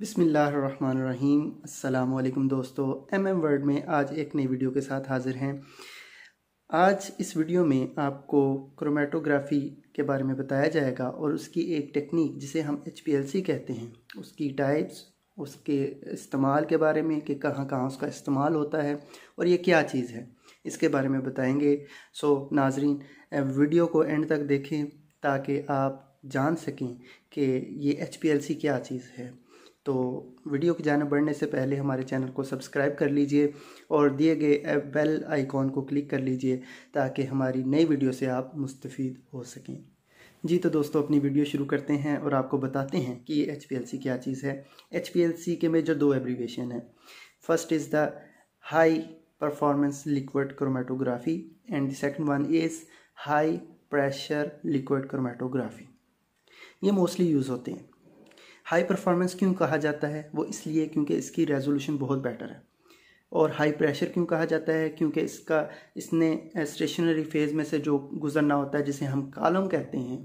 बिसमीम् अल्लाम दोस्तों M M world में आज एक नई वीडियो के साथ हाज़िर हैं आज इस वीडियो में आपको क्रोमेटोग्राफी के बारे में बताया जाएगा और उसकी एक टेक्निक जिसे हम एच कहते हैं उसकी टाइप्स उसके इस्तेमाल के बारे में कि कहाँ कहाँ उसका इस्तेमाल होता है और ये क्या चीज़ है इसके बारे में बताएँगे सो नाजरीन वीडियो को एंड तक देखें ताकि आप जान सकें कि ये एच क्या चीज़ है तो वीडियो की जानब बढ़ने से पहले हमारे चैनल को सब्सक्राइब कर लीजिए और दिए गए बेल आइकॉन को क्लिक कर लीजिए ताकि हमारी नई वीडियो से आप मुस्तफ़ हो सकें जी तो दोस्तों अपनी वीडियो शुरू करते हैं और आपको बताते हैं कि एच क्या चीज़ है एच के मेजर दो एब्रीवेशन है first is the high performance liquid chromatography and the second one is high pressure liquid chromatography ये मोस्टली यूज़ होते हैं हाई परफॉर्मेंस क्यों कहा जाता है वो इसलिए क्योंकि इसकी रेजोल्यूशन बहुत बेटर है और हाई प्रेशर क्यों कहा जाता है क्योंकि इसका इसने स्टेशनरी फेज़ में से जो गुजरना होता है जिसे हम कालम कहते हैं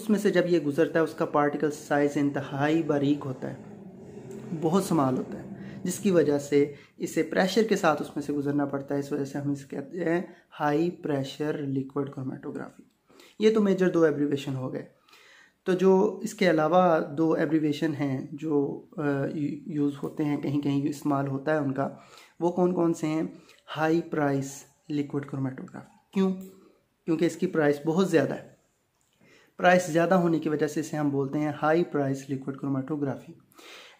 उसमें से जब ये गुजरता है उसका पार्टिकल साइज़ इंतहाई बारीक होता है बहुत समाल होता है जिसकी वजह से इसे प्रेशर के साथ उसमें से गुजरना पड़ता है इस वजह से हम इसे कहते हैं हाई प्रेशर लिक्विड क्रोमेटोग्राफी ये तो मेजर दो एब्रीवेशन हो गए तो जो इसके अलावा दो एब्रीवेशन हैं जो यूज़ होते हैं कहीं कहीं इस्तेमाल होता है उनका वो कौन कौन से हैं हाई प्राइस लिक्विड क्रोमेटोग्राफी क्यों क्योंकि इसकी प्राइस बहुत ज़्यादा है प्राइस ज़्यादा होने की वजह से इसे हम बोलते हैं high price liquid chromatography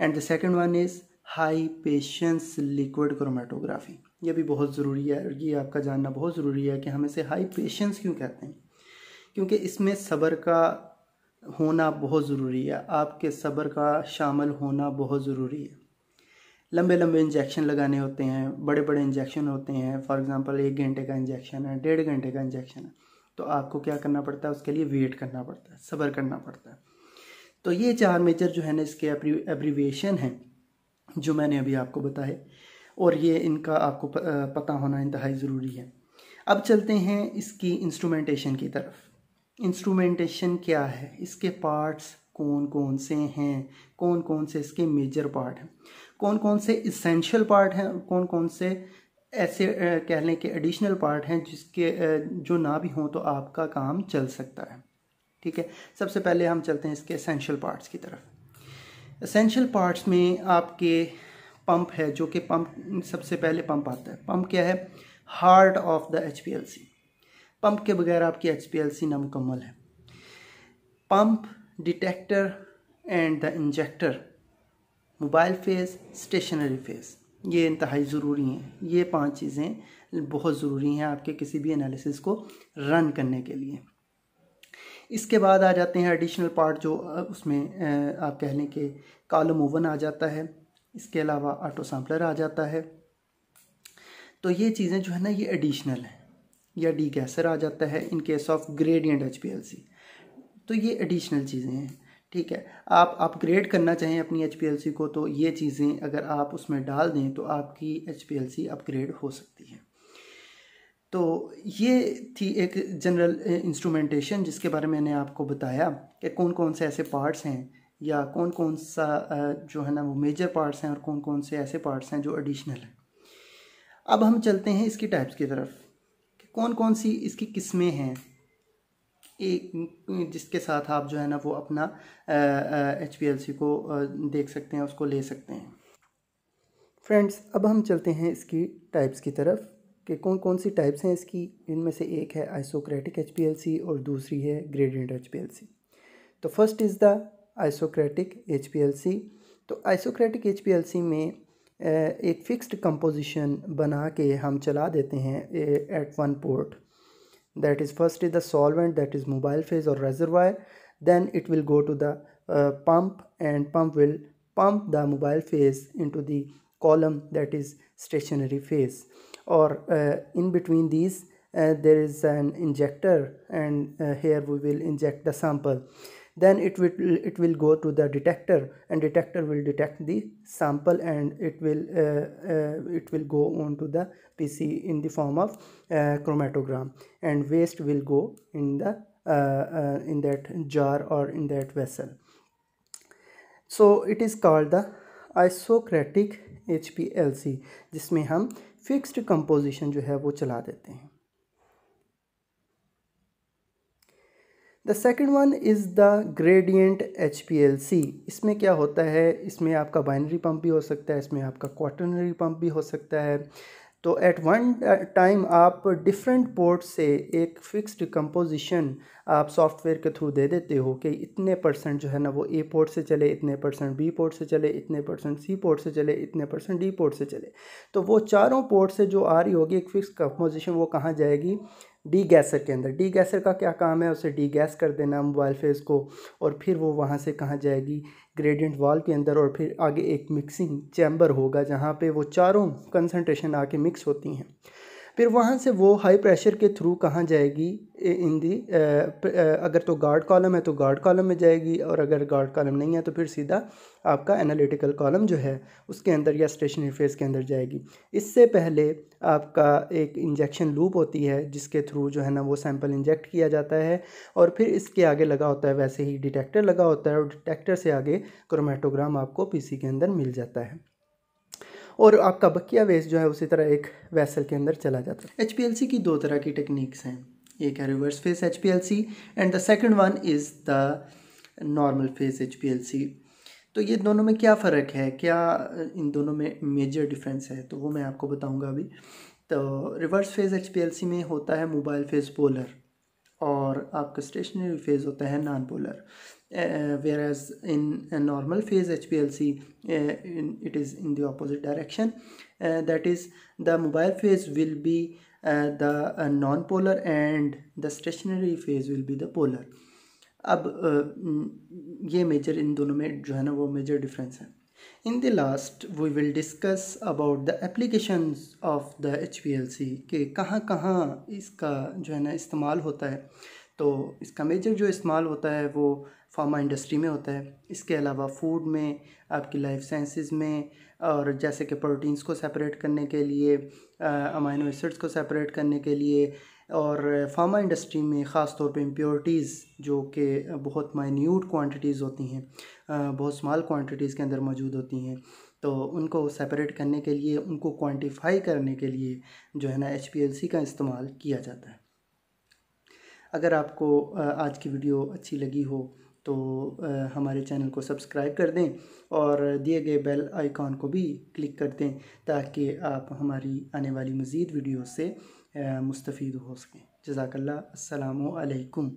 and the second one is high patience liquid chromatography ये भी बहुत ज़रूरी है और ये आपका जानना बहुत ज़रूरी है कि हम इसे हाई पेशेंस क्यों कहते हैं क्योंकि इसमें सबर का होना बहुत ज़रूरी है आपके सब्र का शामिल होना बहुत ज़रूरी है लंबे लंबे इंजेक्शन लगाने होते हैं बड़े बड़े इंजेक्शन होते हैं फॉर एग्ज़ाम्पल एक घंटे का इंजेक्शन है डेढ़ घंटे का इंजेक्शन है तो आपको क्या करना पड़ता है उसके लिए वेट करना पड़ता है सब्र करना पड़ता है तो ये चार मेजर जो है ना इसके एब्रीवेशन हैं जो मैंने अभी आपको बताए और ये इनका आपको पता होना इंतहाई ज़रूरी है अब चलते हैं इसकी इंस्ट्रूमेंटेशन की तरफ इंस्ट्रूमेंटेशन क्या है इसके पार्ट्स कौन कौन से हैं कौन कौन से इसके मेजर पार्ट हैं कौन कौन से इसेंशियल पार्ट हैं और कौन कौन से ऐसे कह लें कि एडिशनल पार्ट हैं जिसके जो ना भी हों तो आपका काम चल सकता है ठीक है सबसे पहले हम चलते हैं इसके असेंशियल पार्ट्स की तरफ असेंशियल पार्ट्स में आपके पंप है जो कि पंप सबसे पहले पंप आता है पंप क्या है heart of the H P L C pump के बगैर आपकी एच नामुकम्मल है pump detector and the injector mobile phase stationary phase ये इंतहाई ज़रूरी हैं ये पांच चीज़ें बहुत ज़रूरी हैं आपके किसी भी एनालिसिस को रन करने के लिए इसके बाद आ जाते हैं एडिशनल पार्ट जो उसमें आप कह लें कि कॉलम ओवन आ जाता है इसके अलावा ऑटो सैम्पलर आ जाता है तो ये चीज़ें जो है ना ये एडिशनल हैं या डी गैसर आ जाता है in case of gradient H तो ये एडिशनल चीज़ें हैं ठीक है आप अपग्रेड करना चाहें अपनी एच को तो ये चीज़ें अगर आप उसमें डाल दें तो आपकी एच अपग्रेड हो सकती है तो ये थी एक जनरल इंस्ट्रूमेंटेशन जिसके बारे में मैंने आपको बताया कि कौन कौन से ऐसे पार्ट्स हैं या कौन कौन सा जो है ना वो मेजर पार्ट्स हैं और कौन कौन से ऐसे पार्ट्स हैं जो एडिशनल हैं अब हम चलते हैं इसकी टाइप्स की तरफ कौन कौन सी इसकी किस्में हैं एक जिसके साथ आप जो है ना वो अपना एच पी एल सी को देख सकते हैं उसको ले सकते हैं फ्रेंड्स अब हम चलते हैं इसकी टाइप्स की तरफ कि कौन कौन सी टाइप्स हैं इसकी इनमें से एक है isocratic H P L C और दूसरी है gradient H P L C तो first is the isocratic H P L C तो isocratic H P L C में एक फिक्स्ड कंपोजिशन बना के हम चला देते हैं at one port that is first is the solvent that is mobile phase और reservoir then it will go to the pump and pump will pump the mobile phase into the column that is stationary phase और in between this there is an injector and here we will inject the sample then it will it will go to the detector and detector will detect the sample and it will uh, uh, it will go on to the pc in the form of uh, chromatogram and waste will go in the uh, uh, in that jar or in that vessel so it is called the isocratic hplc P L C जिसमें हम fixed composition जो है वो चला देते हैं the second one is the gradient H P L C इसमें क्या होता है इसमें आपका बाइनरी पम्प भी हो सकता है इसमें आपका क्वाटनरी पम्प भी हो सकता है तो एट वन टाइम आप डिफरेंट पोर्ट से एक फिक्स्ड कंपोजिशन आप सॉफ्टवेयर के थ्रू दे देते हो कि इतने परसेंट जो है ना वो ए पोर्ट से चले इतने परसेंट बी पोर्ट से चले इतने परसेंट सी पोर्ट से चले इतने परसेंट डी पोर्ट से चले तो वो चारों पोर्ट से जो आ रही होगी एक फिक्स कंपोजिशन वो कहाँ जाएगी डी गैसर के अंदर डी गैसर का क्या काम है उसे डी गैस कर देना मोबाइल फेस को और फिर वो वहाँ से कहाँ जाएगी ग्रेडियंट वाल के अंदर और फिर आगे एक मिक्सिंग चैम्बर होगा जहाँ पे वो चारों कंसनट्रेशन आके मिक्स होती हैं फिर वहाँ से वो हाई प्रेशर के थ्रू कहाँ जाएगी इन दी अगर तो गार्ड कॉलम है तो गार्ड कॉलम में जाएगी और अगर गार्ड कॉलम नहीं है तो फिर सीधा आपका एनालिटिकल कॉलम जो है उसके अंदर या स्टेशनरी फेज़ के अंदर जाएगी इससे पहले आपका एक इंजेक्शन लूप होती है जिसके थ्रू जो है ना वो सैंपल इंजेक्ट किया जाता है और फिर इसके आगे लगा होता है वैसे ही डिटेक्टर लगा होता है और डिटेक्टर से आगे क्रोमेटोग्राम आपको पी के अंदर मिल जाता है और आपका बकिया वेस्ट जो है उसी तरह एक वैसल के अंदर चला जाता है एच पी एल सी की दो तरह की टेक्निक्स हैं एक है reverse phase H P L C and the second one is the normal phase H P L C तो ये दोनों में क्या फ़र्क है क्या इन दोनों में मेजर डिफरेंस है तो वो मैं आपको बताऊँगा अभी तो reverse phase H P L C में होता है मोबाइल फेस बोलर और आपका स्टेशनरी फेज़ होता है non polar whereas in normal phase H P L C it is in the opposite direction that is the mobile phase will be the non polar and the stationary phase will be the polar अब eh, mm, ये major इन दोनों में जो है ना वो major difference है in the last we will discuss about the application of the H P L C के कहाँ कहाँ इसका जो है ना इस्तेमाल होता है तो इसका मेजर जो इस्तेमाल होता है वो फार्मा इंडस्ट्री में होता है इसके अलावा फूड में आपकी लाइफ साइंसिस में और जैसे कि प्रोटीन्स को सेपरेट करने के लिए अमाइनो एसिड्स को सेपरेट करने के लिए और फार्मा इंडस्ट्री में ख़ास तौर पे इम्प्योरिटीज़ जो कि बहुत माइन्यूट क्वांटिटीज़ होती हैं बहुत स्माल क्वांटिटीज़ के अंदर मौजूद होती हैं तो उनको सेपरेट करने के लिए उनको क्वांटिफाई करने के लिए जो है ना एच का इस्तेमाल किया जाता है अगर आपको आज की वीडियो अच्छी लगी हो तो हमारे चैनल को सब्सक्राइब कर दें और दिए गए बेल आइकॉन को भी क्लिक कर दें ताकि आप हमारी आने वाली मज़ीद वीडियो से मुस्तफ़ हो सकें जजाकल्ला